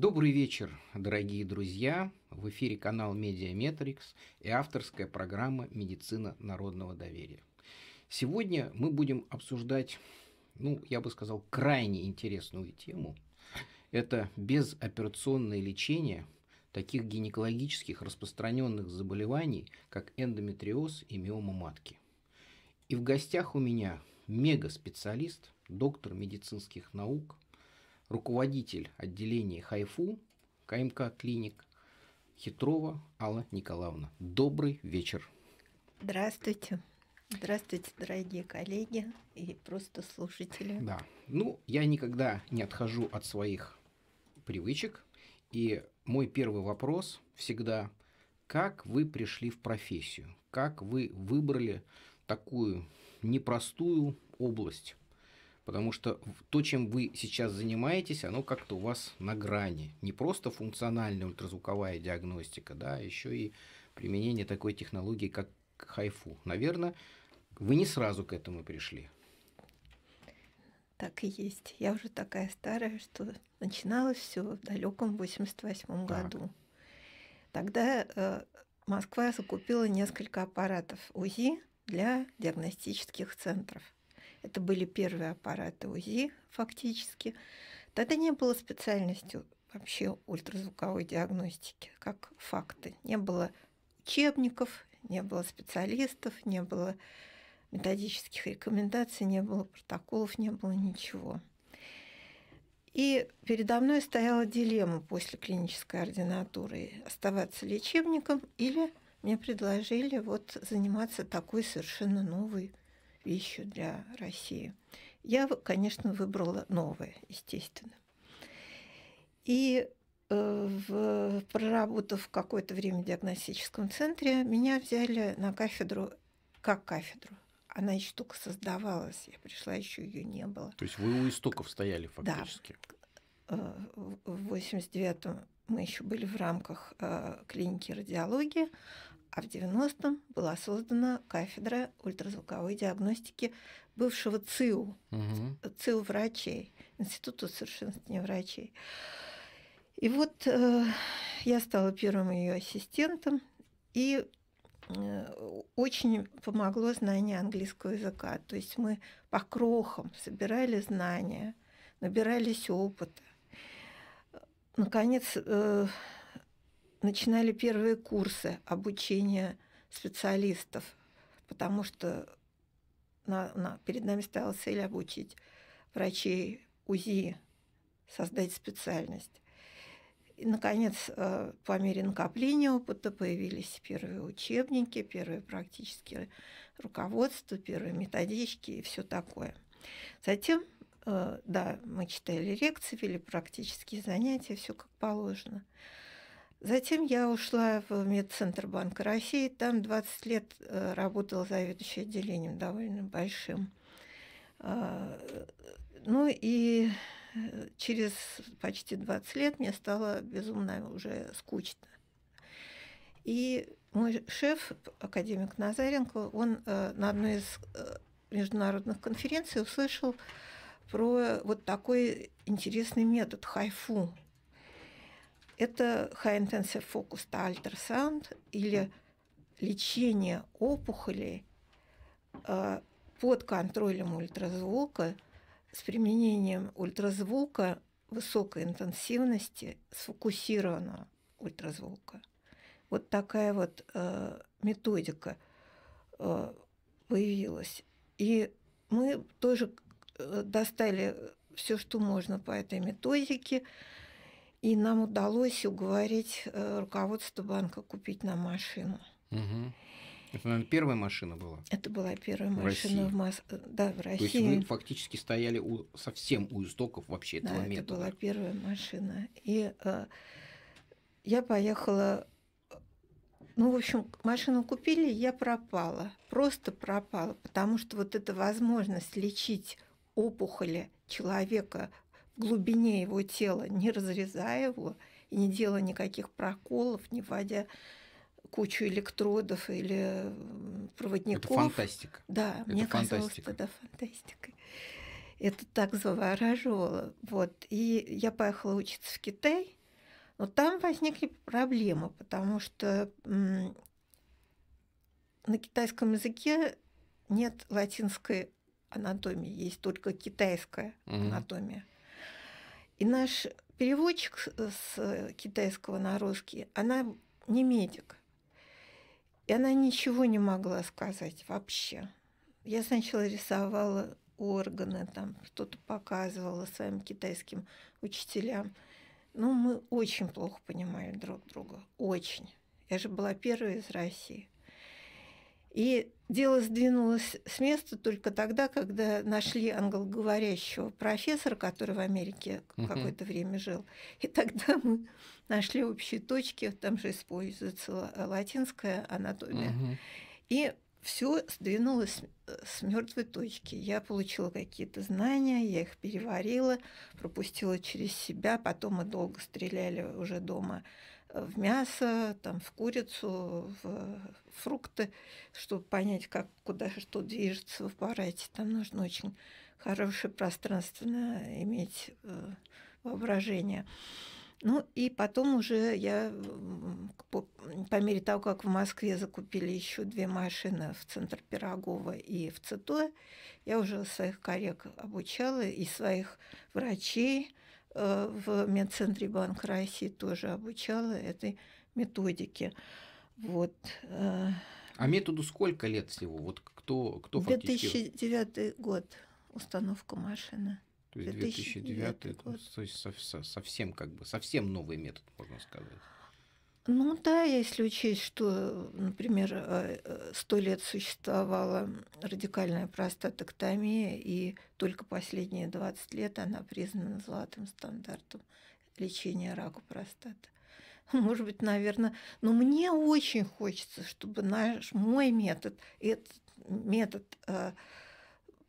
Добрый вечер, дорогие друзья! В эфире канал Медиаметрикс и авторская программа «Медицина народного доверия». Сегодня мы будем обсуждать, ну, я бы сказал, крайне интересную тему. Это безоперационное лечение таких гинекологических распространенных заболеваний, как эндометриоз и миома матки. И в гостях у меня мега-специалист, доктор медицинских наук – руководитель отделения Хайфу КМК клиник Хитрова Алла Николаевна. Добрый вечер. Здравствуйте. Здравствуйте, дорогие коллеги и просто слушатели. Да. Ну, я никогда не отхожу от своих привычек. И мой первый вопрос всегда, как вы пришли в профессию? Как вы выбрали такую непростую область Потому что то, чем вы сейчас занимаетесь, оно как-то у вас на грани. Не просто функциональная ультразвуковая диагностика, да, а еще и применение такой технологии, как хайфу. Наверное, вы не сразу к этому пришли. Так и есть. Я уже такая старая, что начиналось все в далеком 88 году. Тогда э, Москва закупила несколько аппаратов УЗИ для диагностических центров – это были первые аппараты УЗИ фактически. Тогда не было специальности вообще ультразвуковой диагностики, как факты. Не было учебников, не было специалистов, не было методических рекомендаций, не было протоколов, не было ничего. И передо мной стояла дилемма после клинической ординатуры – оставаться лечебником или мне предложили вот заниматься такой совершенно новой пищу для России. Я, конечно, выбрала новое, естественно. И э, в, проработав какое-то время в диагностическом центре, меня взяли на кафедру как кафедру. Она еще только создавалась, я пришла, еще ее не было. То есть вы у истоков стояли фактически? Да. Э, в 89-м мы еще были в рамках э, клиники радиологии, а в 90-м была создана кафедра ультразвуковой диагностики бывшего ЦИУ, угу. ЦИУ врачей, Института совершенствования врачей. И вот э, я стала первым ее ассистентом, и э, очень помогло знание английского языка. То есть мы по крохам собирали знания, набирались опыта. Наконец, э, начинали первые курсы обучения специалистов, потому что на, на, перед нами стояла цель обучить врачей УЗИ, создать специальность. И, наконец, э, по мере накопления опыта появились первые учебники, первые практические руководства, первые методички и все такое. Затем, э, да, мы читали лекции, вели практические занятия, все как положено. Затем я ушла в медцентр Банка России. Там 20 лет э, работала заведующей отделением довольно большим. А, ну и э, через почти 20 лет мне стало безумно уже скучно. И мой шеф, академик Назаренко, он э, на одной из международных конференций услышал про вот такой интересный метод хайфу это High Intensive Focus Ultrasound или лечение опухолей э, под контролем ультразвука с применением ультразвука высокой интенсивности, сфокусированного ультразвука. Вот такая вот э, методика э, появилась. И мы тоже э, достали все, что можно по этой методике. И нам удалось уговорить э, руководство банка купить нам машину. Угу. Это, наверное, первая машина была? Это была первая машина России. в Мос... Э, да, в России. То есть мы фактически стояли у... совсем у истоков вообще этого да, метода. это была первая машина. И э, я поехала... Ну, в общем, машину купили, я пропала. Просто пропала, потому что вот эта возможность лечить опухоли человека глубине его тела, не разрезая его и не делая никаких проколов, не вводя кучу электродов или проводников. Это фантастика. Да, это мне фантастика. казалось тогда фантастикой. Это так завораживало. Вот. И я поехала учиться в Китай, но там возникли проблемы, потому что на китайском языке нет латинской анатомии, есть только китайская угу. анатомия. И наш переводчик с э, китайского на русский, она не медик. И она ничего не могла сказать вообще. Я сначала рисовала органы, там что-то показывала своим китайским учителям. Но ну, мы очень плохо понимали друг друга. Очень. Я же была первая из России. И дело сдвинулось с места только тогда, когда нашли англоговорящего профессора, который в Америке какое-то время жил. И тогда мы нашли общие точки, там же используется латинская анатомия. И все сдвинулось э, с мертвой точки. Я получила какие-то знания, я их переварила, пропустила через себя, потом мы долго стреляли уже дома в мясо, там, в курицу, в фрукты, чтобы понять, как, куда что движется в аппарате. Там нужно очень хорошее пространственно иметь э, воображение. Ну и потом уже я, по, по мере того, как в Москве закупили еще две машины в Центр Пирогова и в ЦИТО, я уже своих коллег обучала и своих врачей, Э, в медцентре Банка России тоже обучала этой методике. Вот. Э. А методу сколько лет всего? Вот кто, кто 2009 фактически... год установка машины. То есть 2009, 2009 год. то есть совсем как бы совсем новый метод, можно сказать. Ну да, если учесть, что, например, э, э, сто лет существовала радикальная простатоктомия, и только последние 20 лет она признана золотым стандартом лечения рака простаты. Может быть, наверное, но мне очень хочется, чтобы наш мой метод, этот метод э,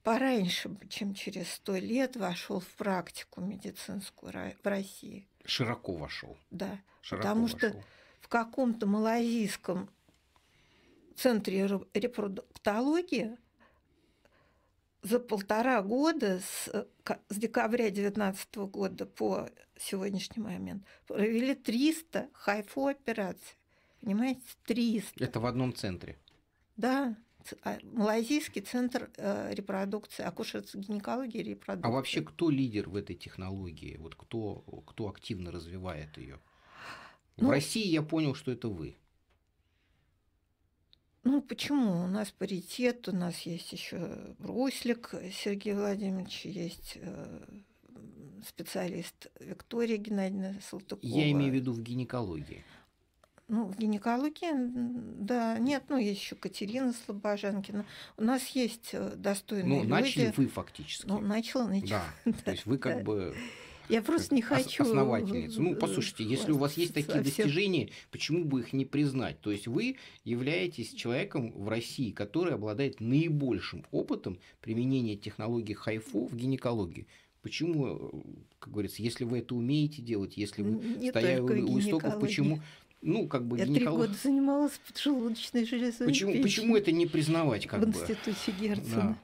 пораньше, чем через сто лет, вошел в практику медицинскую в России. Широко вошел. Да. Широко потому вошел. что каком-то малазийском центре репродуктологии за полтора года с, с декабря 2019 года по сегодняшний момент провели 300 хайфо операций. Понимаете, 300. Это в одном центре? Да. А, Малайзийский центр э, репродукции, акушерства гинекологии и репродукции. А вообще кто лидер в этой технологии? Вот кто, кто активно развивает ее? Ну, в России я понял, что это вы. Ну, почему? У нас паритет, у нас есть еще Руслик Сергей Владимирович, есть э, специалист Виктория Геннадьевна Салтыкова. Я имею в виду в гинекологии. Ну, в гинекологии, да, нет, ну, есть еще Катерина Слобожанкина. У нас есть э, достойные ну, люди. Ну, начали вы фактически. Ну, начала, начала. Да, то есть вы как бы я просто не хочу. основательницу. Ну, послушайте, если у вас есть такие совсем... достижения, почему бы их не признать? То есть вы являетесь человеком в России, который обладает наибольшим опытом применения технологии хайфо в гинекологии. Почему, э, как говорится, если вы это умеете делать, если вы не стоя у истоков, почему ну, как бы Я гинеколог... три года занималась поджелудочной железой. Почему, почему это не признавать, как в бы? В институте Герцена. Да.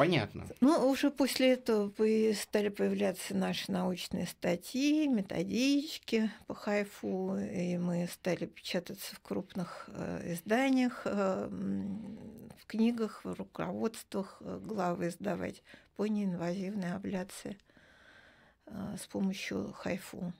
Понятно. Ну, уже после этого стали появляться наши научные статьи, методички по хайфу, и мы стали печататься в крупных э, изданиях, э, в книгах, в руководствах э, главы издавать по неинвазивной абляции с помощью хайфу.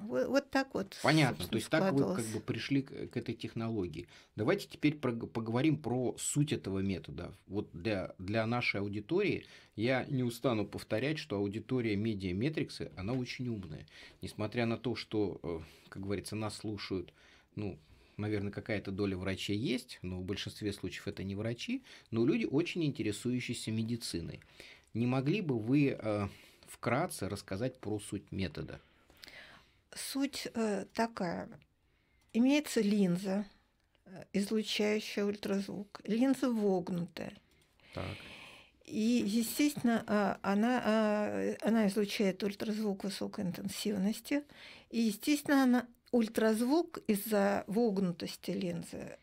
Вот, вот так вот. Понятно. То есть так вы как бы пришли к, к этой технологии. Давайте теперь про, поговорим про суть этого метода. Вот для, для нашей аудитории я не устану повторять, что аудитория медиаметриксы, она очень умная. Несмотря на то, что, э, как говорится, нас слушают, ну, наверное, какая-то доля врачей есть, но в большинстве случаев это не врачи, но люди, очень интересующиеся медициной. Не могли бы вы э, вкратце рассказать про суть метода? суть э, такая. Имеется линза, э, излучающая ультразвук, линза вогнутая. Так. И, естественно, а, она, а, она излучает ультразвук высокой интенсивности. И, естественно, она, ультразвук из-за вогнутости линзы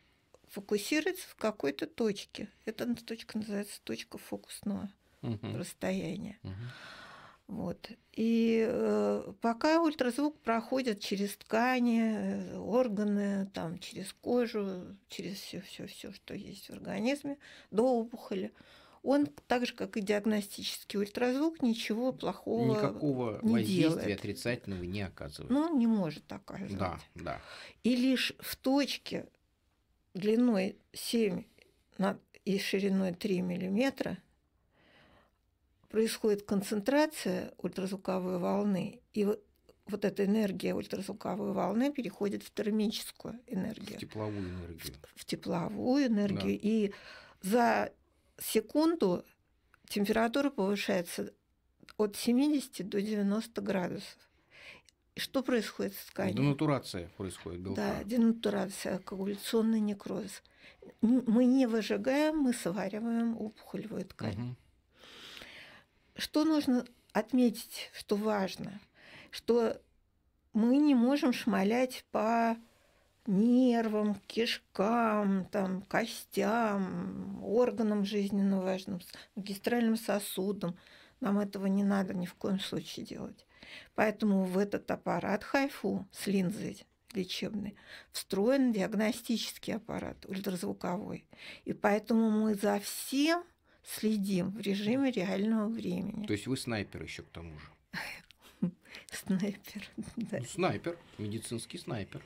фокусируется в какой-то точке. Эта точка называется точка фокусного угу. расстояния. Угу. Вот. И э, пока ультразвук проходит через ткани, э, органы, там, через кожу, через все, все, все, что есть в организме, до опухоли, он так же, как и диагностический ультразвук, ничего плохого Никакого не воздействия делает. отрицательного не оказывает. Ну он не может оказывать. Да, да. И лишь в точке длиной 7 и шириной 3 миллиметра – происходит концентрация ультразвуковой волны, и вот, эта энергия ультразвуковой волны переходит в термическую энергию. В тепловую энергию. В, в тепловую энергию. Да. И за секунду температура повышается от 70 до 90 градусов. И что происходит с тканью? Денатурация происходит белка. Да, денатурация, коагуляционный некроз. Мы не выжигаем, мы свариваем опухолевую ткань. Угу. Что нужно отметить, что важно? Что мы не можем шмалять по нервам, кишкам, там, костям, органам жизненно важным, магистральным сосудам. Нам этого не надо ни в коем случае делать. Поэтому в этот аппарат хайфу с линзой лечебной встроен диагностический аппарат ультразвуковой. И поэтому мы за всем следим в режиме реального времени. То есть вы снайпер еще к тому же. Снайпер, да. Ну, снайпер, медицинский снайпер.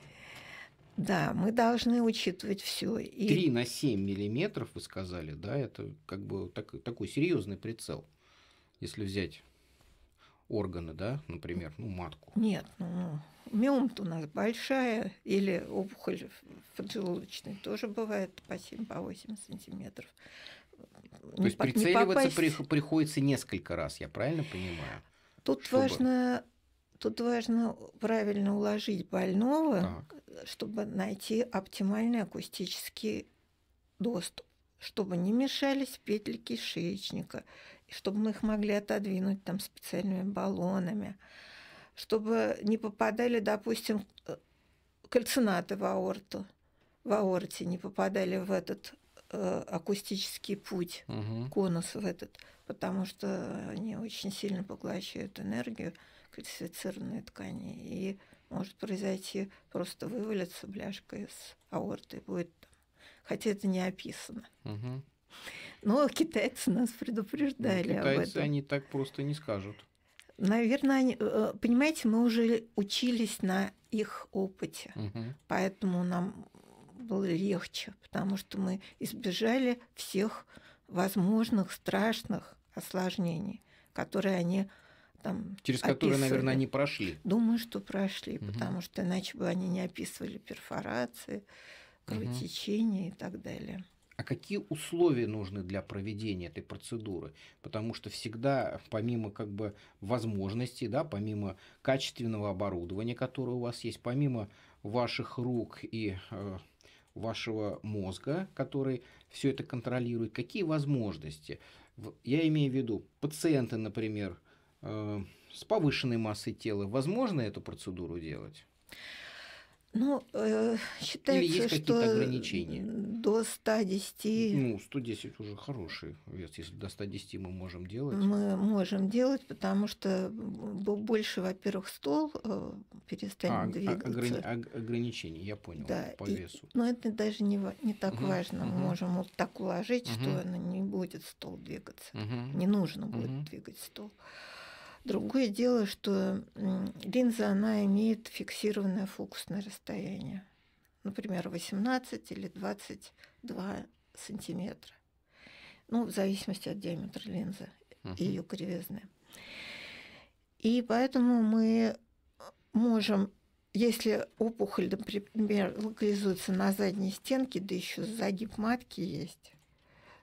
Да, мы должны учитывать все. И... 3 на 7 миллиметров, вы сказали, да, это как бы так, такой серьезный прицел, если взять органы, да, например, ну, матку. Нет, ну, миом у нас большая, или опухоль поджелудочной тоже бывает по 7-8 по сантиметров. То есть не прицеливаться попасть... приходится несколько раз, я правильно понимаю? Тут чтобы... важно Тут важно правильно уложить больного, так. чтобы найти оптимальный акустический доступ, чтобы не мешались петли кишечника, чтобы мы их могли отодвинуть там специальными баллонами, чтобы не попадали, допустим, э, кальцинаты в аорту, в аорте не попадали в этот Э, акустический путь, угу. конус в этот, потому что они очень сильно поглощают энергию кальцифицированной ткани, и может произойти просто вывалится бляшка из аорты, будет там. Хотя это не описано. Угу. Но китайцы нас предупреждали ну, китайцы об этом. они так просто не скажут. Наверное, они, э, э, понимаете, мы уже учились на их опыте, угу. поэтому нам было легче, потому что мы избежали всех возможных страшных осложнений, которые они там Через описывали. которые, наверное, они прошли. Думаю, что прошли, угу. потому что иначе бы они не описывали перфорации, кровотечения угу. и так далее. А какие условия нужны для проведения этой процедуры? Потому что всегда, помимо как бы возможностей, да, помимо качественного оборудования, которое у вас есть, помимо ваших рук и э, вашего мозга, который все это контролирует, какие возможности. Я имею в виду пациенты, например, э, с повышенной массой тела, возможно эту процедуру делать? Ну, э, считается, Или есть что ограничения? до 110... Ну, 110 уже хороший вес. Если до 110 мы можем делать... Мы можем делать, потому что больше, во-первых, стол э, перестанет а, а, двигаться. Ограни... Ограничение, я понял, да, по и, весу. Но это даже не, не так угу, важно. Угу. Мы можем вот так уложить, угу. что она не будет стол двигаться. Угу. Не нужно угу. будет двигать стол. Другое дело, что линза, она имеет фиксированное фокусное расстояние. Например, 18 или 22 сантиметра. Ну, в зависимости от диаметра линзы uh-huh. и ее кривизны. И поэтому мы можем, если опухоль, например, локализуется на задней стенке, да еще загиб матки есть,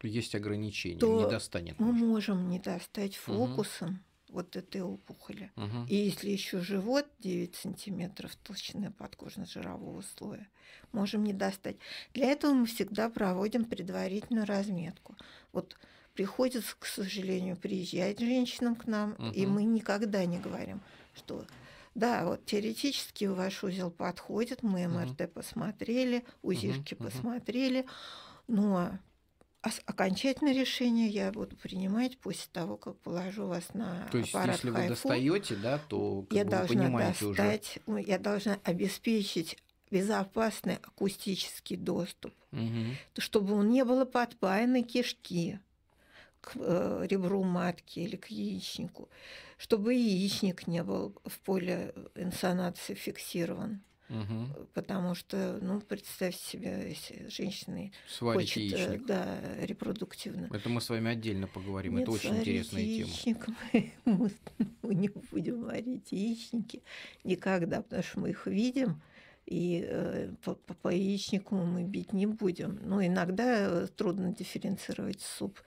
то есть ограничение, то не достанет. Мы можем не достать фокусом. Угу вот этой опухоли. Угу. И если еще живот 9 сантиметров толщины подкожно-жирового слоя, можем не достать. Для этого мы всегда проводим предварительную разметку. Вот приходится, к сожалению, приезжать женщинам к нам, угу. и мы никогда не говорим, что да, вот теоретически ваш узел подходит, мы МРТ угу. посмотрели, УЗИшки угу. посмотрели, но окончательное решение я буду принимать после того, как положу вас на То есть, аппарат если хайфу, вы достаете, да, то как я бы, должна вы понимаете достать, уже. Ну, я должна обеспечить безопасный акустический доступ, угу. чтобы он не было подпаяны кишки к э, ребру матки или к яичнику, чтобы яичник не был в поле инсонации фиксирован Угу. Потому что, ну, представьте себе, если женщины сварить хочет, э, яичник. да, репродуктивно. Это мы с вами отдельно поговорим. Нет, Это очень интересная яичник, тема. Мы, мы не будем варить яичники никогда, потому что мы их видим и э, по, по, по яичнику мы бить не будем. Но иногда э, трудно дифференцировать суп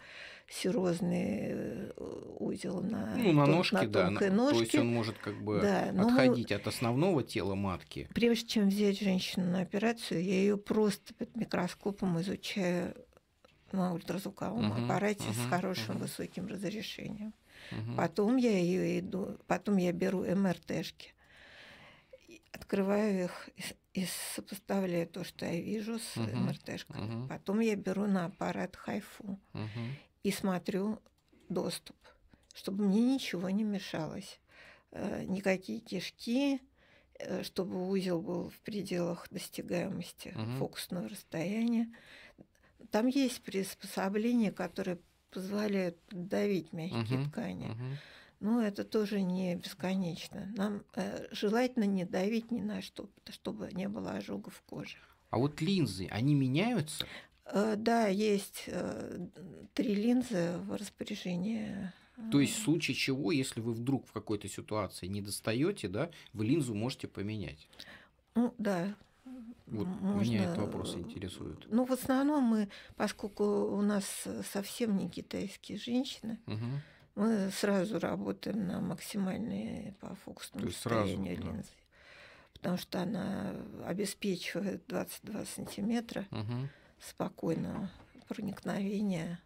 серозный э, узел на, ну, на, ножке, на тонкой да, ножке. То есть он может как бы да, отходить мы... от основного тела матки. Прежде чем взять женщину на операцию, я ее просто под микроскопом изучаю на ультразвуковом угу, аппарате угу, с хорошим угу. высоким разрешением. Угу. Потом я ее иду, потом я беру МРТшки открываю их и, и сопоставляю то, что я вижу с uh-huh. МРТшкой. Uh-huh. Потом я беру на аппарат хайфу uh-huh. и смотрю доступ, чтобы мне ничего не мешалось. Э, никакие кишки, э, чтобы узел был в пределах достигаемости uh-huh. фокусного расстояния. Там есть приспособления, которые позволяют давить мягкие uh-huh. ткани. Uh-huh но ну, это тоже не бесконечно. Нам э, желательно не давить ни на что, чтобы не было ожогов кожи. А вот линзы, они меняются? Э, да, есть э, три линзы в распоряжении то есть в случае чего, если вы вдруг в какой-то ситуации не достаете, да, вы линзу можете поменять. Ну да. Вот Можно... меня этот э, вопрос э, интересует. Ну, в основном мы, поскольку у нас совсем не китайские женщины, угу мы сразу работаем на максимальные по фокусному То расстоянию сразу, линзы. Да. Потому что она обеспечивает 22 сантиметра угу. спокойного проникновения.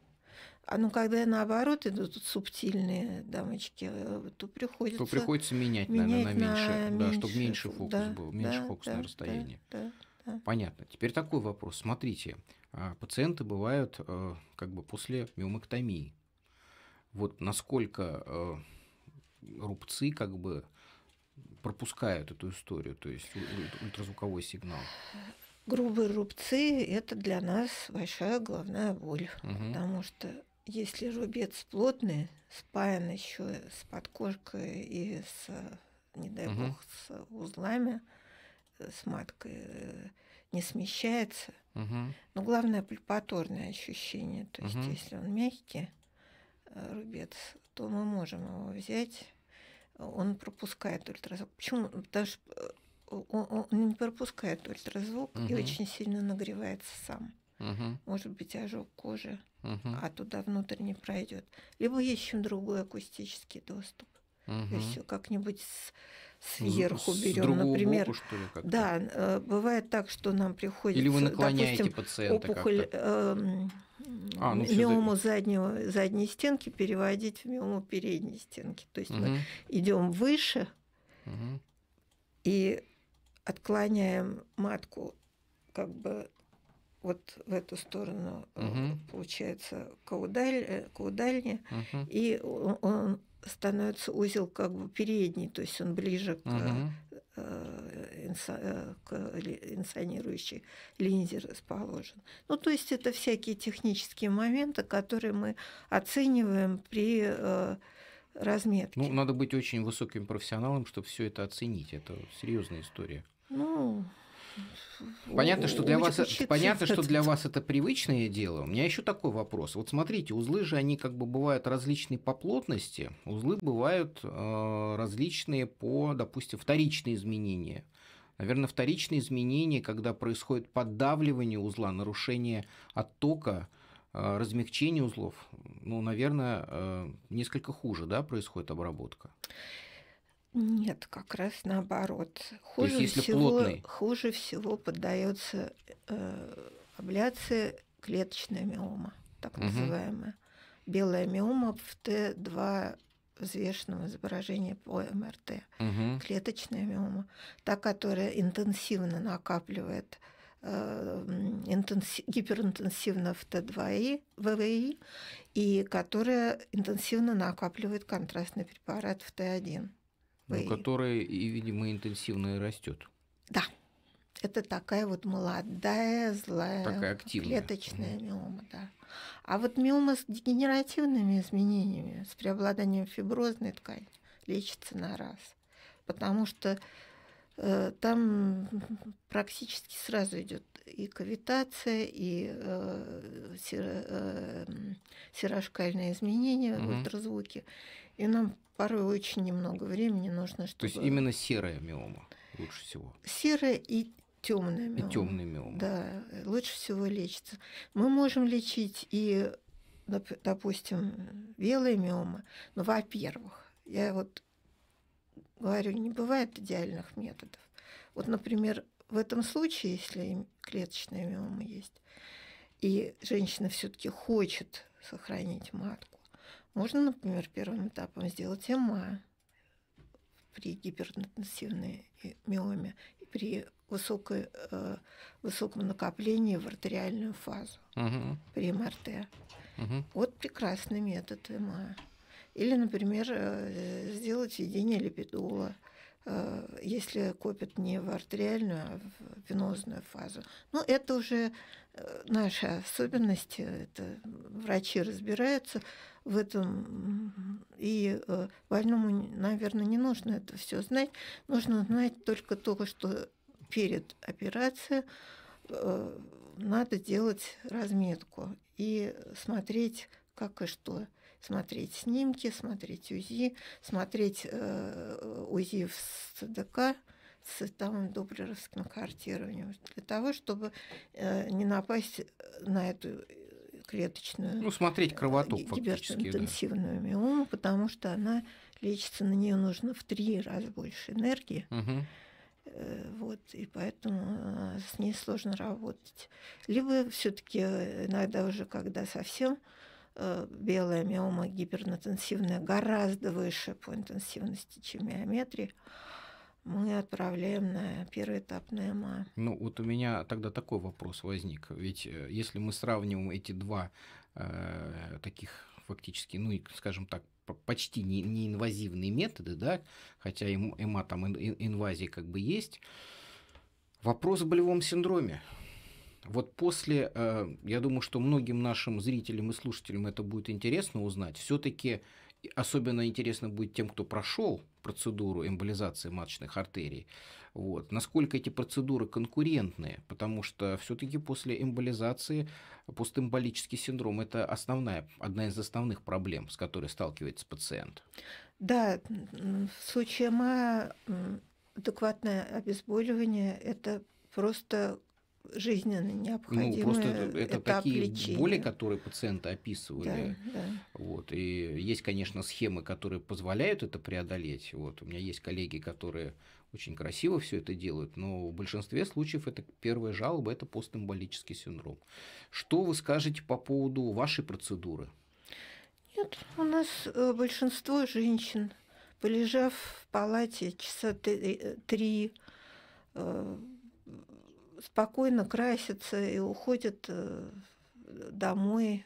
А ну когда наоборот идут субтильные дамочки, э, то приходится. То приходится менять, менять наверное, на, на меньше, меньше, да, чтобы меньше фокус да, был, меньше да, фокусное да, расстояние. Да, да. Понятно. Теперь такой вопрос. Смотрите, а, пациенты бывают э, как бы после миомэктомии вот насколько э, рубцы как бы пропускают эту историю, то есть ультразвуковой сигнал? Грубые рубцы – это для нас большая головная боль, угу. потому что если рубец плотный, спаян еще с подкожкой и с, не дай угу. бог, с узлами, э, с маткой э, не смещается. Угу. Но главное пальпаторное ощущение. То есть, угу. если он мягкий, рубец, то мы можем его взять. Он пропускает ультразвук. Почему? Потому что э, он, не пропускает ультразвук угу. и очень сильно нагревается сам. Угу. Может быть, ожог кожи, угу. а туда внутрь не пройдет. Либо ищем другой акустический доступ. Угу. Все как-нибудь сверху с, берем, например. Боку, что ли, да, э, бывает так, что нам приходится. Или вы наклоняете допустим, пациента опухоль, э, а, ну, миому заднего, задней стенки переводить в миому передней стенки. То есть угу. мы идем выше угу. и отклоняем матку как бы вот в эту сторону, угу. получается, каудаль, э, каудальня, угу. и он, он становится узел как бы передний, то есть он ближе к угу Э, инсонирующей линзе расположен. Ну, то есть это всякие технические моменты, которые мы оцениваем при э, разметке. Ну, надо быть очень высоким профессионалом, чтобы все это оценить. Это серьезная история. Ну, Понятно, что для вас э, понятно, что для вас это привычное дело. У меня еще такой вопрос. Вот смотрите, узлы же они как бы бывают различные по плотности, узлы бывают э, различные по, допустим, вторичные изменения. Наверное, вторичные изменения, когда происходит поддавливание узла, нарушение оттока, э, размягчение узлов, ну, наверное, э, несколько хуже, да, происходит обработка. Нет, как раз наоборот. Хуже То есть, если всего, плотный... хуже всего поддается э, абляции клеточная миома, так угу. называемая. Белая миома в Т2 взвешенном изображении по МРТ. Угу. Клеточная миома, та, которая интенсивно накапливает э, интенси- гиперинтенсивно в Т2И, ВВИ, и которая интенсивно накапливает контрастный препарат в Т1. Ну, которая, и, видимо, интенсивно растет. Да. Это такая вот молодая, злая, такая клеточная угу. миома, да. А вот миома с дегенеративными изменениями, с преобладанием фиброзной ткани, лечится на раз. Потому что э, там практически сразу идет и кавитация, и э, серо, э, серошкальные изменения угу. в ультразвуке. И нам порой очень немного времени нужно, чтобы... То есть именно серая миома лучше всего? Серая и темная миома. И темная миома. Да, лучше всего лечится. Мы можем лечить и, допустим, белая миома, но, во-первых, я вот говорю, не бывает идеальных методов. Вот, например, в этом случае, если клеточная миома есть, и женщина все-таки хочет сохранить матку, можно, например, первым этапом сделать ЭМА при гиперинтенсивной миоме и при высокой, э, высоком накоплении в артериальную фазу угу. при МРТ. Угу. Вот прекрасный метод ЭМА. Или, например, э, сделать введение липидола э, если копят не в артериальную, а в венозную фазу. Но ну, это уже Э, наша особенности это врачи разбираются в этом, и э, больному, наверное, не нужно это все знать, нужно знать только то, что перед операцией э, надо делать разметку и смотреть, как и что. Смотреть снимки, смотреть УЗИ, смотреть УЗИ в СДК, с световом доблеровском картированием для того, чтобы э, не напасть э, на эту э, клеточную... Ну, смотреть кровоток гиперинтенсивную да. миому, потому что она лечится, на нее нужно в три раза больше энергии. Угу. Вот, и поэтому с ней сложно работать. Либо все-таки иногда уже, когда совсем белая миома гиперинтенсивная гораздо выше по интенсивности, чем миометрия, мы отправляем на первый этап на НЭМА. Ну вот у меня тогда такой вопрос возник. Ведь э, если мы сравним эти два э, таких фактически, ну, скажем так, почти не, не инвазивные методы, да, хотя ЭМА там инвазии как бы есть. Вопрос в болевом синдроме. Вот после, э, я думаю, что многим нашим зрителям и слушателям это будет интересно узнать. Все-таки Особенно интересно будет тем, кто прошел процедуру эмболизации маточных артерий. Вот. Насколько эти процедуры конкурентные, потому что все-таки после эмболизации постэмболический синдром – это основная, одна из основных проблем, с которой сталкивается пациент. Да, в случае МА адекватное обезболивание – это просто жизненно необходимый ну, просто это, это такие лечения. боли, которые пациенты описывали. Да, да. Вот. И есть, конечно, схемы, которые позволяют это преодолеть. Вот. У меня есть коллеги, которые очень красиво все это делают, но в большинстве случаев это первая жалоба – это постэмболический синдром. Что вы скажете по поводу вашей процедуры? Нет, у нас э, большинство женщин, полежав в палате часа три, э, э, спокойно красятся и уходят э, домой,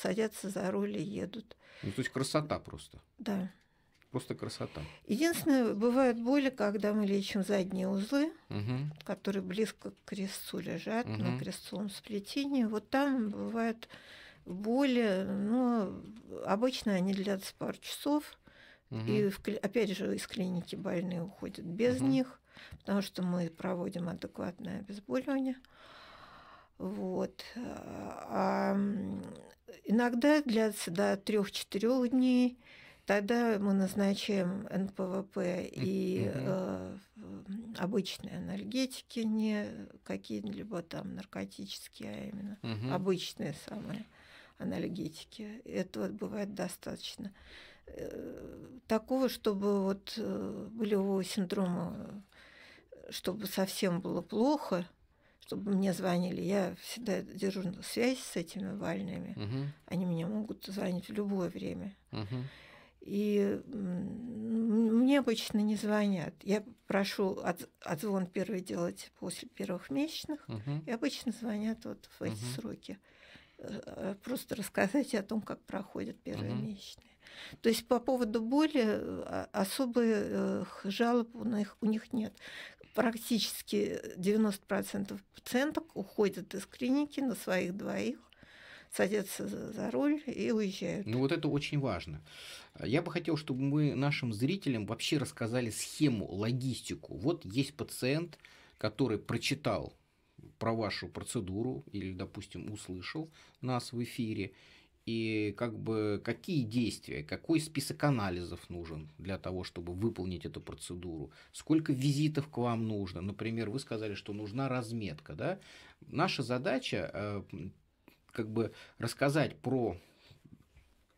садятся за руль и едут. Ну, то есть красота просто. Да. Просто красота. Единственное, бывают боли, когда мы лечим задние узлы, угу. которые близко к крестцу лежат, угу. на крестцовом сплетении. Вот там бывают боли, но обычно они длятся пару часов. Угу. И в, опять же из клиники больные уходят без угу. них потому что мы проводим адекватное обезболивание. Вот. А иногда длятся до 3-4 дней. Тогда мы назначаем НПВП и э, обычные анальгетики, не какие-либо там наркотические, а именно угу. обычные самые анальгетики. Этого бывает достаточно. Э, такого, чтобы вот э, болевого синдрома чтобы совсем было плохо, чтобы мне звонили. Я всегда держу связь с этими вальными. Угу. Они меня могут звонить в любое время. Угу. И мне обычно не звонят. Я прошу от, отзвон первый делать после первых месячных. Угу. И обычно звонят вот в эти угу. сроки. Э, э, просто рассказать о том, как проходят первые угу. месячные. То есть по поводу боли э, а, особых жалоб у них, у них нет практически 90% пациенток уходят из клиники на своих двоих, садятся за руль и уезжают. Ну вот это очень важно. Я бы хотел, чтобы мы нашим зрителям вообще рассказали схему, логистику. Вот есть пациент, который прочитал про вашу процедуру или, допустим, услышал нас в эфире и как бы какие действия, какой список анализов нужен для того, чтобы выполнить эту процедуру, сколько визитов к вам нужно. Например, вы сказали, что нужна разметка. Да? Наша задача э, как бы рассказать про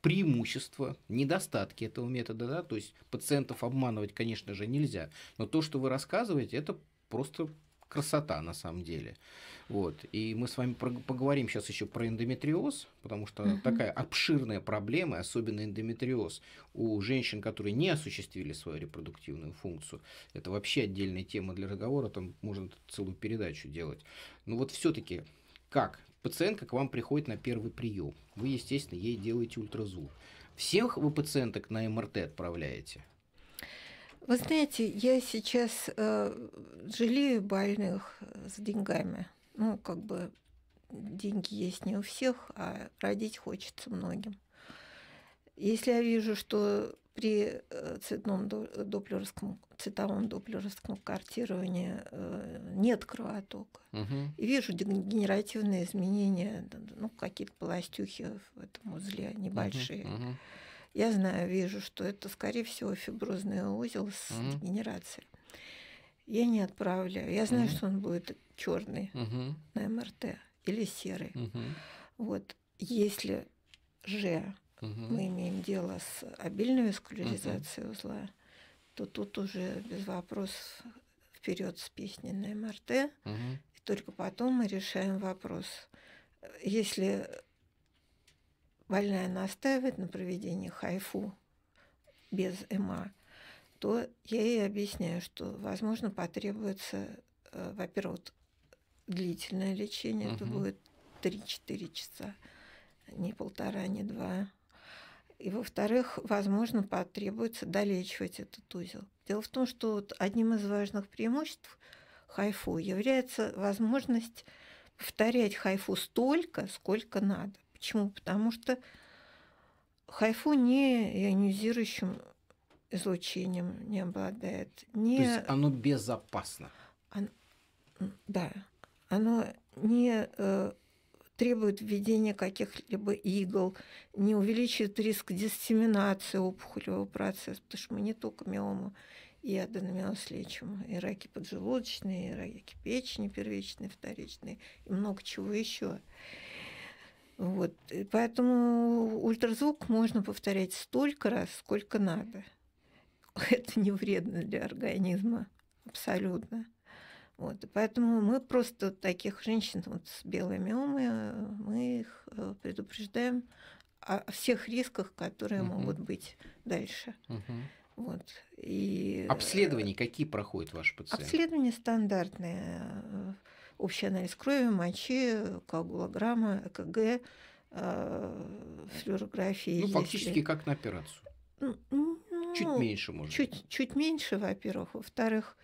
преимущества, недостатки этого метода, да, то есть пациентов обманывать, конечно же, нельзя, но то, что вы рассказываете, это просто красота на самом деле. Вот. И мы с вами поговорим сейчас еще про эндометриоз, потому что Uh -huh. такая обширная проблема, особенно эндометриоз у женщин, которые не осуществили свою репродуктивную функцию. Это вообще отдельная тема для разговора, там можно целую передачу делать. Но вот все-таки как? Пациентка к вам приходит на первый прием. Вы, естественно, ей делаете ультразвук. Всех вы пациенток на МРТ отправляете – вы знаете, я сейчас э, жалею больных с э, деньгами. Ну, как бы деньги есть не у всех, а родить хочется многим. Если я вижу, что при э, цветном э, доплеровском, цветовом доплеровском картировании нет кровотока, угу. и вижу дегенеративные изменения, ну, какие-то пластюхи в этом узле небольшие, угу, угу я знаю, вижу, что это, скорее всего, фиброзный узел с угу. дегенерацией. Я не отправляю. Я знаю, угу. что он будет черный угу. на МРТ или серый. Угу. Вот если же угу. мы имеем дело с обильной васкуляризацией угу. узла, то тут уже без вопросов вперед с песней на МРТ. Угу. И только потом мы решаем вопрос. Если больная настаивает на проведении хайфу без ЭМА, то я ей объясняю, что, возможно, потребуется, э, во-первых, длительное лечение, угу. это будет 3-4 часа, не полтора, не два. И, во-вторых, возможно, потребуется долечивать этот узел. Дело в том, что вот одним из важных преимуществ хайфу является возможность повторять хайфу столько, сколько надо. Почему? Потому что Хайфу не ионизирующим излучением не обладает. Не... То есть оно безопасно? Оно... Да. Оно не э, требует введения каких-либо игл, не увеличивает риск диссеминации опухолевого процесса, потому что мы не только миому и аденомиоз лечим, и раки поджелудочные, и раки печени первичные, вторичные, и много чего еще. Вот. И поэтому ультразвук можно повторять столько раз, сколько надо. Это не вредно для организма абсолютно. Вот. и Поэтому мы просто таких женщин вот, с белыми миомой, мы их э, предупреждаем о всех рисках, которые угу. могут быть дальше. Угу. Вот. И... Э, Обследования какие проходят ваши пациенты? Обследования стандартные общий анализ крови, мочи, коагулограмма, ЭКГ, э, флюорография, Ну, фактически как на операцию. Ну, ну, ну, чуть меньше, может чуть, быть. Чуть меньше, во-первых. Во-вторых,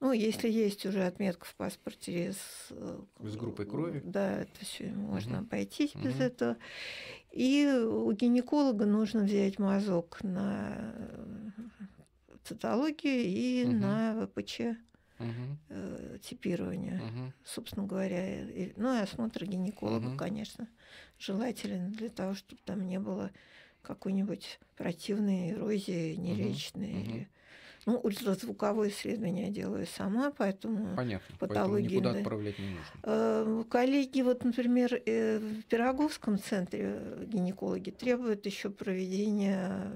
ну, если есть уже отметка в паспорте с, с э, группой крови. Да, это все можно угу. обойтись угу. без этого. И у гинеколога нужно взять мазок на э, цитологию и угу. на ВПЧ угу. э, типирования, угу. собственно говоря. И, ну и осмотр гинеколога, угу. конечно, желателен для того, чтобы там не было какой-нибудь противной эрозии неречной. Угу. Ну, ультразвуковое исследование я делаю сама, поэтому Понятно, патологии... Поэтому никуда отправлять не нужно. Э, коллеги, вот, например, э, в Пироговском центре гинекологи требуют еще проведения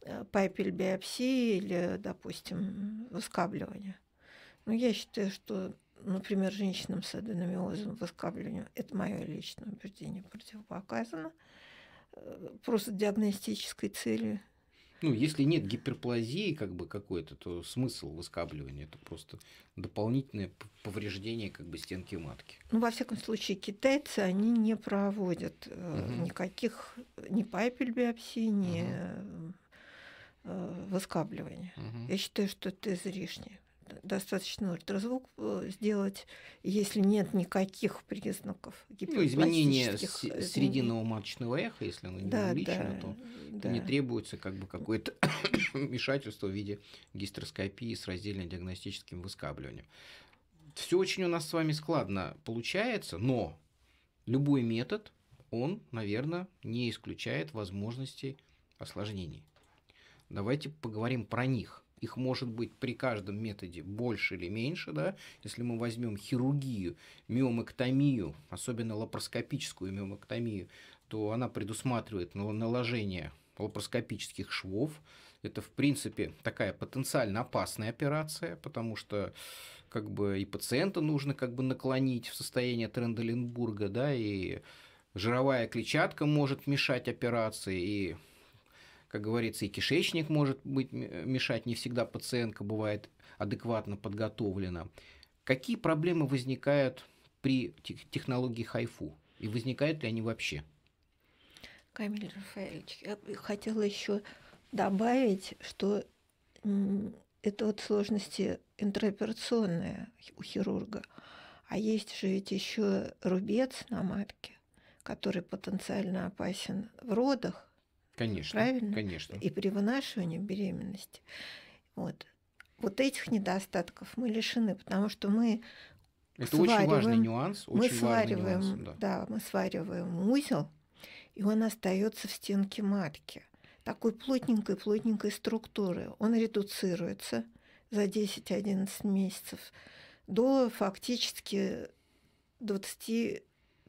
э, папель биопсии или, допустим, выскабливания. Ну я считаю, что, например, женщинам с аденомиозом, выскабливанием, это мое личное убеждение, противопоказано. Э, просто диагностической целью ну, если нет гиперплазии как бы какой-то, то смысл выскабливания – это просто дополнительное повреждение как бы стенки матки. Ну, во всяком случае, китайцы, они не проводят угу. никаких ни пайпель биопсий, ни угу. выскабливания. Угу. Я считаю, что это излишне достаточно ультразвук э, сделать, если нет никаких признаков Ну, изменение срединного маточного эха, если оно не да, увеличено, да, то да. не требуется как бы какое-то вмешательство в виде гистероскопии с раздельно-диагностическим выскабливанием. Все очень у нас с вами складно получается, но любой метод, он, наверное, не исключает возможностей осложнений. Давайте поговорим про них их может быть при каждом методе больше или меньше, да, если мы возьмем хирургию, миомэктомию, особенно лапароскопическую миомэктомию, то она предусматривает наложение лапароскопических швов. Это, в принципе, такая потенциально опасная операция, потому что как бы и пациента нужно как бы наклонить в состояние Тренделенбурга, да, и жировая клетчатка может мешать операции, и как говорится, и кишечник может быть, э, мешать, не всегда пациентка бывает адекватно подготовлена. Какие проблемы возникают при технологии хайфу? И возникают ли они вообще? Камиль Рафаэльевич, я хотела еще добавить, что это вот сложности интероперационные у хирурга. А есть же ведь еще рубец на матке, который потенциально опасен в родах, Конечно. Правильно? Конечно. И при вынашивании беременности. Вот. Вот этих недостатков мы лишены, потому что мы это свариваем, очень важный нюанс. Очень мы свариваем, нюанс, да. да, мы свариваем узел, и он остается в стенке матки такой плотненькой-плотненькой структуры. Он редуцируется за 10-11 месяцев до фактически 20%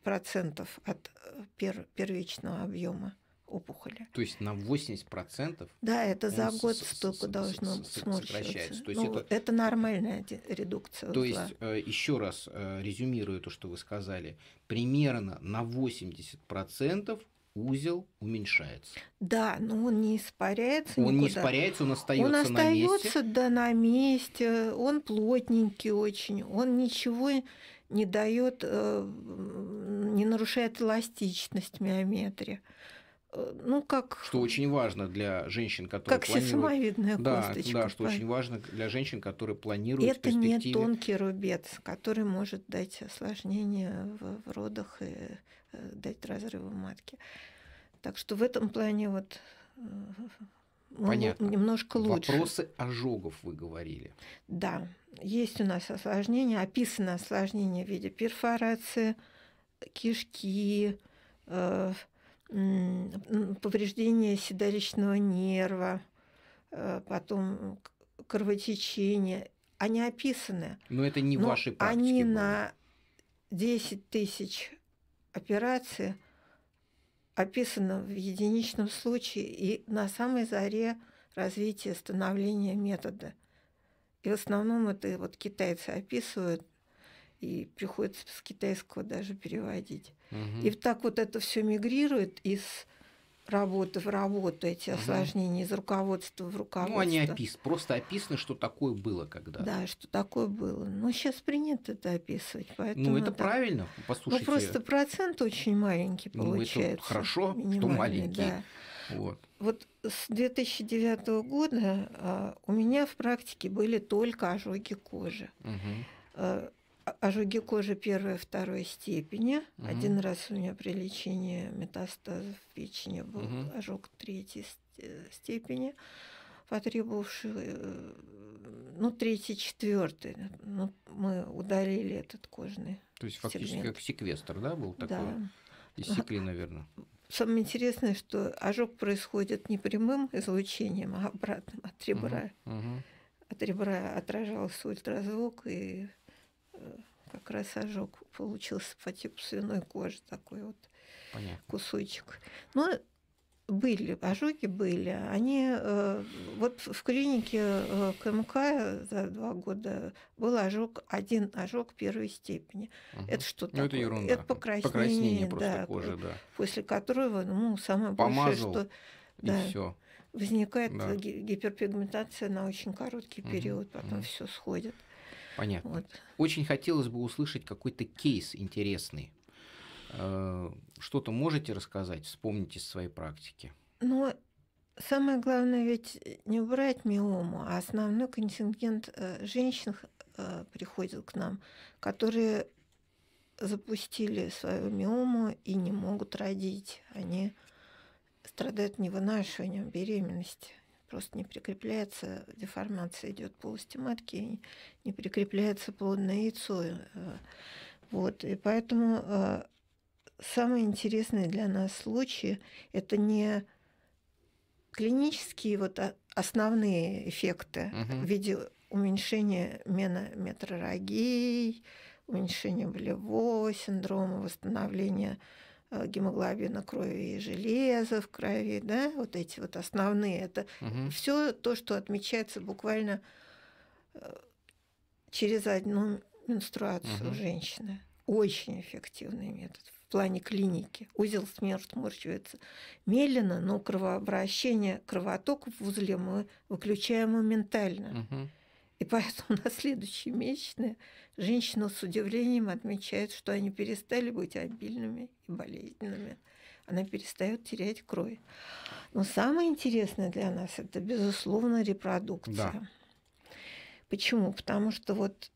от э, пер первичного объема опухоли. То есть на 80%? Да, это за год столько должно сморщиваться. То есть ну, это... это нормальная редукция. То узла. есть, э, еще раз э, резюмирую то, что вы сказали, примерно на 80% узел уменьшается. Да, но он не испаряется. Он никуда. не испаряется, он остается, он остается на месте. Он остается да на месте, он плотненький очень, он ничего не дает, э, не нарушает эластичность миометрии. Э, ну как что очень важно для женщин, которые как планируют... сисмовидная да, косточка. Да, что очень важно для женщин, которые планируют. Это перспективе... не тонкий рубец, который может дать осложнение в, в родах и э, дать разрывы матки. Так что в этом плане вот э, Понятно. немножко лучше. Вопросы ожогов вы говорили. Да, есть у нас осложнение, описано осложнение в виде перфорации кишки. Э, повреждение седалищного нерва, э, потом кровотечение. Они описаны. Но это не но ваши практики. Они были. на 10 тысяч операций описано в единичном случае и на самой заре развития становления метода. И в основном это вот китайцы описывают и приходится с китайского даже переводить. Угу. И так вот это все мигрирует из работы в работу, эти угу. осложнения из руководства в ну, руководство. Ну, они опис, просто описаны, что такое было когда. Да, что такое было. Но сейчас принято это описывать. Поэтому ну, это так... правильно, ну, послушайте. Ну, просто процент очень маленький получается. Ну, это хорошо, что маленький. Да. Вот. вот с 2009 года а, у меня в практике были только ожоги кожи. Угу а, ожоги кожи первой и второй степени. Угу. Один раз у меня при лечении метастазов в печени был угу. ожог третьей степени, потребовавший, э, ну, третий, четвертый. Ну, мы удалили этот кожный То есть фактически сегмент. как секвестр, да, был такой? Да. Иссекли, наверное. Самое интересное, что ожог происходит не прямым излучением, а обратным от ребра. Угу, От ребра отражался ультразвук и как раз ожог получился по типу свиной кожи, такой вот Понятно. кусочек. Но ну, были, ожоги были. Они э, вот в клинике э, КМК за два года был ожог, один ожог первой степени. Угу. Это что ну, Это ерунда. Это покраснение, покраснение да, кожи, да. После которого, ну, самое Помазал, большое, что... И да, все. Возникает да. гиперпигментация на очень короткий угу, период, потом угу. все сходит. Понятно. Вот. Очень хотелось бы услышать какой-то кейс интересный. Э, что-то можете рассказать, Вспомните из своей практики? Ну, самое главное ведь не убрать миому, а основной контингент э, женщин э, приходит к нам, которые запустили свою миому и не могут родить. Они страдают невынашиванием беременности просто не прикрепляется, деформация идет полости матки, не прикрепляется плодное яйцо. Э, вот, и поэтому э, самые интересные для нас случаи – это не клинические вот а, основные эффекты угу. в виде уменьшения метрорагии, уменьшения болевого синдрома, восстановления Э, гемоглобина крови и железа в крови, да, вот эти вот основные, это угу. все то, что отмечается буквально э, через одну менструацию угу. женщины. Очень эффективный метод в плане клиники. Узел морщивается медленно, но кровообращение, кровоток в узле мы выключаем моментально. Угу. И поэтому на следующие месячные женщина с удивлением отмечает, что они перестали быть обильными и болезненными. Она перестает терять кровь. Но самое интересное для нас это, безусловно, репродукция. Да. Почему? Потому что вот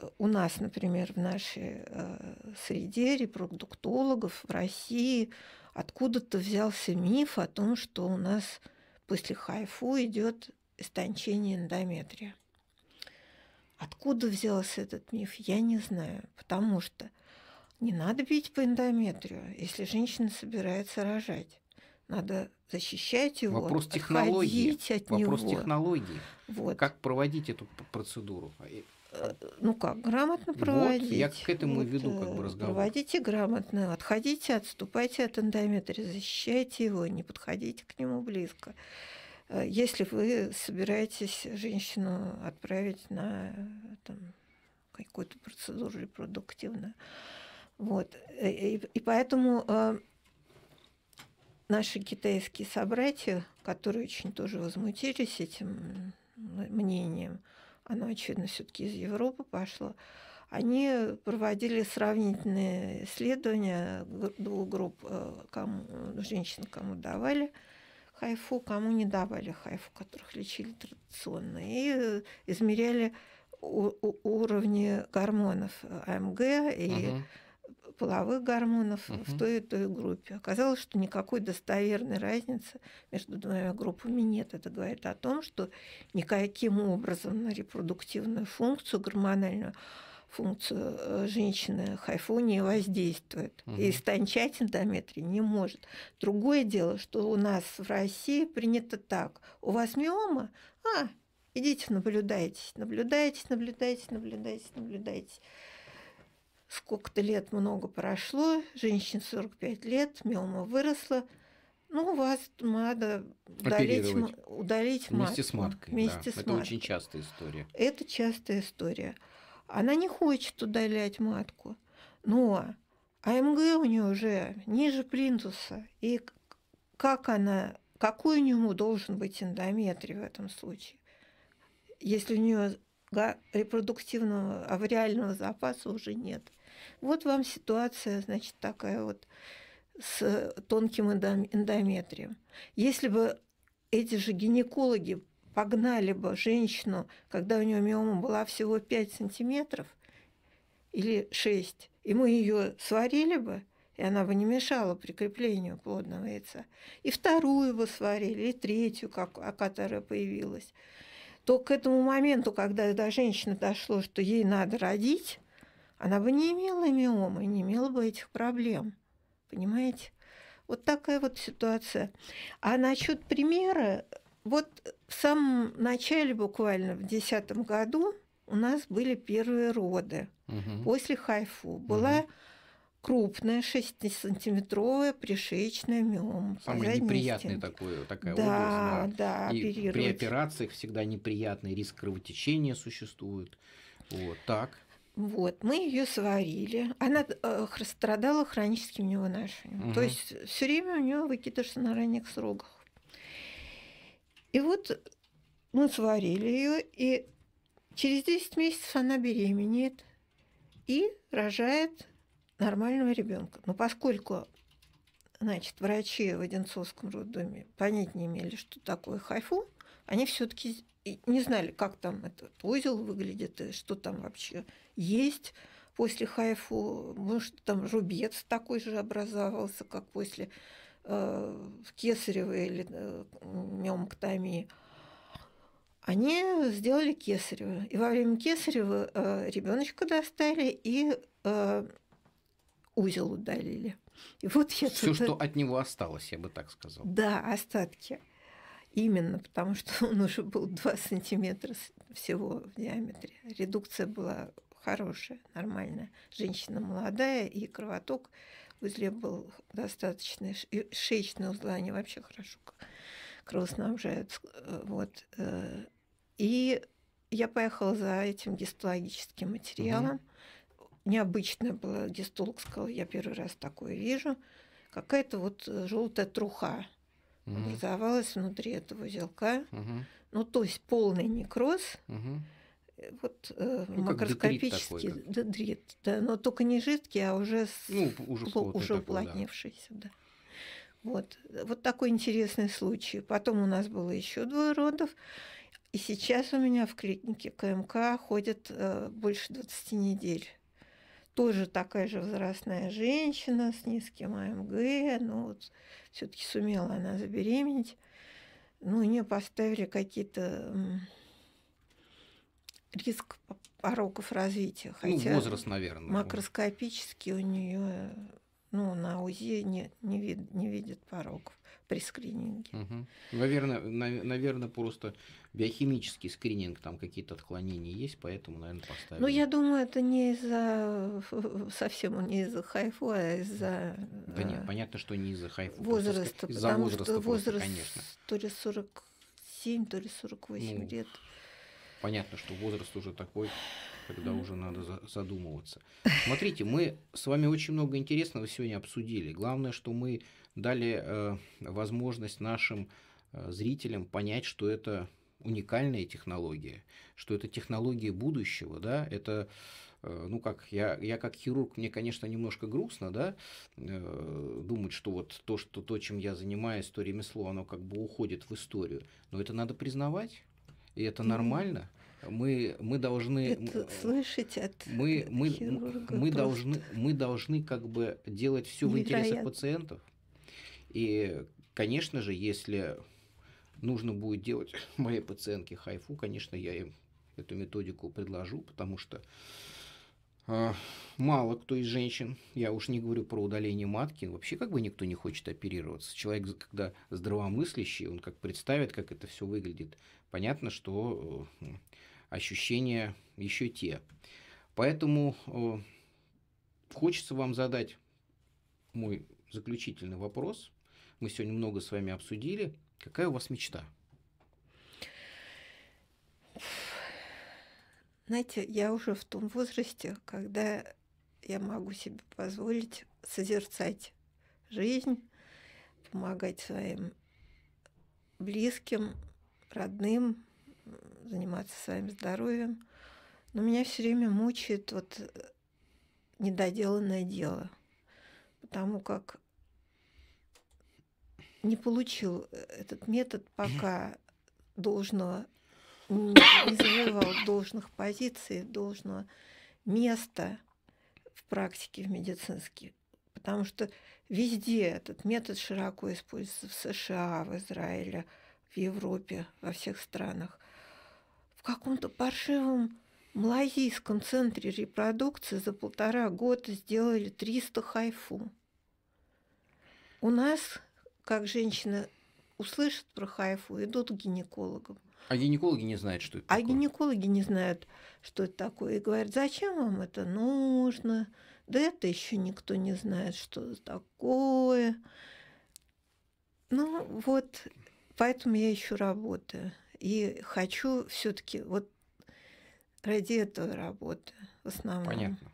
э, у нас, например, в нашей э, среде репродуктологов в России откуда-то взялся миф о том, что у нас после хайфу идет истончение эндометрия. Откуда взялся этот миф, я не знаю, потому что не надо бить по эндометрию, если женщина собирается рожать. Надо защищать его, Вопрос технологии. от Вопрос него. технологии. Вот. Как проводить эту процедуру? Э, а э, ну как, грамотно проводить. Вот, я к этому вот, и веду э, как бы разговор. Проводите грамотно, отходите, отступайте от эндометрия, защищайте его, не подходите к нему близко. Э, если вы собираетесь женщину отправить на там, какую-то процедуру репродуктивную. Вот. Э, и, и поэтому э, наши китайские собратья, которые очень тоже возмутились этим мнением, оно, очевидно, все-таки из Европы пошло, они проводили сравнительные исследования двух групп э, кому, женщин, кому давали – хайфу, кому не давали хайфу, которых лечили традиционно, и э, измеряли уровни гормонов э, АМГ и угу. половых гормонов угу. в той и той группе. Оказалось, что никакой достоверной разницы между двумя группами нет. Это говорит о том, что никаким образом на репродуктивную функцию гормональную функцию э, женщины хайфонии воздействует. Угу. И истончать эндометрий не может. Другое дело, что у нас в России принято так. У вас миома? А, идите наблюдайтесь, наблюдайтесь, наблюдайтесь, наблюдайтесь, наблюдайтесь. Сколько-то лет много прошло, женщине 45 лет, миома выросла, ну, у вас надо удалить, удалить вместе матку. с маткой. Вместе да. с маткой. Это очень частая история. Это частая история. Она не хочет удалять матку, но АМГ у нее уже ниже плинтуса, и как она, какой у нее должен быть эндометрий в этом случае? Если у нее репродуктивного авриального запаса уже нет. Вот вам ситуация, значит, такая вот с тонким эндометрием. Если бы эти же гинекологи погнали бы женщину, когда у нее миома была всего 5 сантиметров или 6, и мы ее сварили бы, и она бы не мешала прикреплению плодного яйца. И вторую бы сварили, и третью, как, а которая появилась. То к этому моменту, когда до женщины дошло, что ей надо родить, она бы не имела миомы, не имела бы этих проблем. Понимаете? Вот такая вот ситуация. А насчет примера, вот в самом начале, буквально в 2010 году, у нас были первые роды угу. после хайфу. Была угу. крупная 6-сантиметровая пришеечная миома. Самая неприятная стенки. такое, такая да, область. Да, да, и При операциях всегда неприятный риск кровотечения существует. Вот так. Вот, мы ее сварили. Она э, страдала хроническим невыношением. Угу. То есть все время у нее выкидыш на ранних сроках. И вот мы сварили ее, и через 10 месяцев она беременеет и рожает нормального ребенка. Но поскольку значит, врачи в Одинцовском роддоме понять не имели, что такое хайфу, они все-таки не знали, как там этот узел выглядит и что там вообще есть после хайфу. Может, там рубец такой же образовался, как после Э, в кесарево или э, миомктомии, они сделали кесарево. И во время кесарева э, ребеночка достали и узел удалили. И вот я Все, туда... что от него осталось, я бы так сказал. Да, остатки. Именно потому, что он уже был 2 сантиметра всего в диаметре. Редукция была хорошая, нормальная. Женщина молодая, и кровоток узле был достаточно шеечные узлы, они вообще хорошо кровоснабжают. Э, вот. Э. И я поехала за этим гистологическим материалом. Угу. Необычная была гистолог, сказал, я первый раз такое вижу. Какая-то вот э, желтая труха угу. образовалась внутри этого узелка. Угу. Ну, то есть полный некроз. Угу Э, вот э, ну, макроскопический детрит, да, но только не жидкий, а уже, с, ну, уже, пло, уже такой, уплотнившийся. Да. Да. Вот. вот такой интересный случай. Потом у нас было еще двое родов. И сейчас у меня в клинике КМК ходит э, больше 20 недель. Тоже такая же возрастная женщина с низким АМГ, но вот все-таки сумела она забеременеть. Ну, у нее поставили какие-то риск пороков развития. Ну, хотя ну, возраст, наверное. Макроскопически у нее ну, на УЗИ не, не, вид, не видят пороков при скрининге. Угу. Наверное, наверное, просто биохимический скрининг, там какие-то отклонения есть, поэтому, наверное, поставили. Ну, я думаю, это не из-за, совсем не из-за хайфу, а из-за... Да нет, э, понятно, что не из-за хайфу. Возраста, из-за потому возраста что возраст конечно. то ли 47, то ли 48 ну, лет понятно, что возраст уже такой, когда уже надо задумываться. Смотрите, мы с вами очень много интересного сегодня обсудили. Главное, что мы дали э, возможность нашим э, зрителям понять, что это уникальная технология, что это технология будущего, да, это э, ну как, я, я как хирург, мне, конечно, немножко грустно, да, э, думать, что вот то, что, то, чем я занимаюсь, то ремесло, оно как бы уходит в историю. Но это надо признавать, и это нормально. Мы, мы должны... Это слышать от мы, мы, мы, должны, мы должны как бы делать все в интересах пациентов. И, конечно же, если нужно будет делать моей пациентке хайфу, конечно, я им эту методику предложу, потому что а, мало кто из женщин, я уж не говорю про удаление матки, вообще как бы никто не хочет оперироваться. Человек, когда здравомыслящий, он как представит, как это все выглядит, понятно, что э, ощущения еще те. Поэтому э, хочется вам задать мой заключительный вопрос. Мы сегодня много с вами обсудили. Какая у вас мечта? Знаете, я уже в том возрасте, когда я могу себе позволить созерцать жизнь, помогать своим близким, родным, заниматься своим здоровьем. Но меня все время мучает вот э, недоделанное дело, потому как не получил э, этот метод пока должного не занимал должных позиций, должного места в практике в медицинской. Потому что везде этот метод широко используется в США, в Израиле, в Европе, во всех странах. В каком-то паршивом малайзийском центре репродукции за полтора года сделали 300 хайфу. У нас, как женщина услышат про хайфу, идут к гинекологам. А гинекологи не знают, что это а такое. А гинекологи не знают, что это такое. И говорят, зачем вам это нужно? Да это еще никто не знает, что это такое. Ну вот, поэтому я еще работаю. И хочу все-таки вот ради этого работы в основном. Понятно.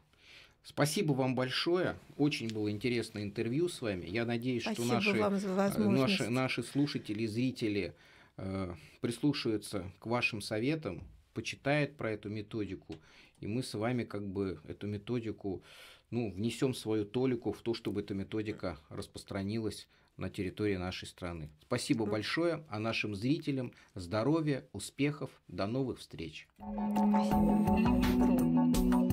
Спасибо вам большое. Очень было интересное интервью с вами. Я надеюсь, Спасибо что наши, э, наши, наши слушатели, зрители Э, прислушается к вашим советам, почитает про эту методику, и мы с вами как бы эту методику, ну, внесем свою толику в то, чтобы эта методика распространилась на территории нашей страны. Спасибо большое, а нашим зрителям здоровья, успехов, до новых встреч. Спасибо.